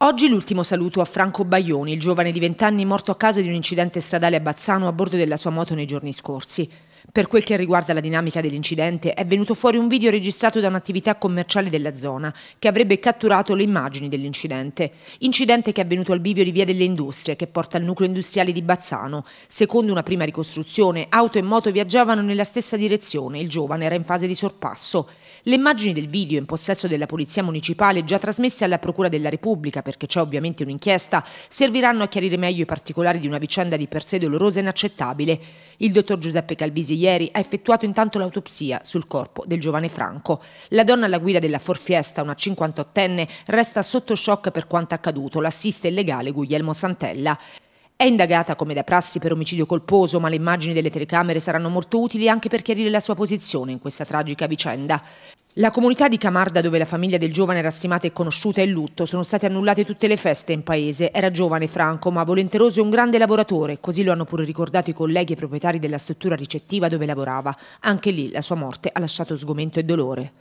Oggi l'ultimo saluto a Franco Baglioni, il giovane di 20 anni morto a causa di un incidente stradale a Bazzano a bordo della sua moto nei giorni scorsi. Per quel che riguarda la dinamica dell'incidente, è venuto fuori un video registrato da un'attività commerciale della zona che avrebbe catturato le immagini dell'incidente. Incidente che è avvenuto al bivio di Via delle Industrie, che porta al nucleo industriale di Bazzano. Secondo una prima ricostruzione, auto e moto viaggiavano nella stessa direzione, il giovane era in fase di sorpasso. Le immagini del video in possesso della Polizia Municipale, già trasmesse alla Procura della Repubblica, perché c'è ovviamente un'inchiesta, serviranno a chiarire meglio i particolari di una vicenda di per sé dolorosa e inaccettabile. Il dottor Giuseppe Calvisi Assisi ieri ha effettuato intanto l'autopsia sul corpo del giovane Franco. La donna alla guida della Forfiesta, una 58enne, resta sotto shock per quanto accaduto. L'assiste il legale Guglielmo Santella. È indagata come da prassi per omicidio colposo, ma le immagini delle telecamere saranno molto utili anche per chiarire la sua posizione in questa tragica vicenda. La comunità di Camarda, dove la famiglia del giovane era stimata e conosciuta, è in lutto. Sono state annullate tutte le feste in paese. Era giovane Franco, ma volenteroso e un grande lavoratore. Così lo hanno pure ricordato i colleghi e proprietari della struttura ricettiva dove lavorava. Anche lì la sua morte ha lasciato sgomento e dolore.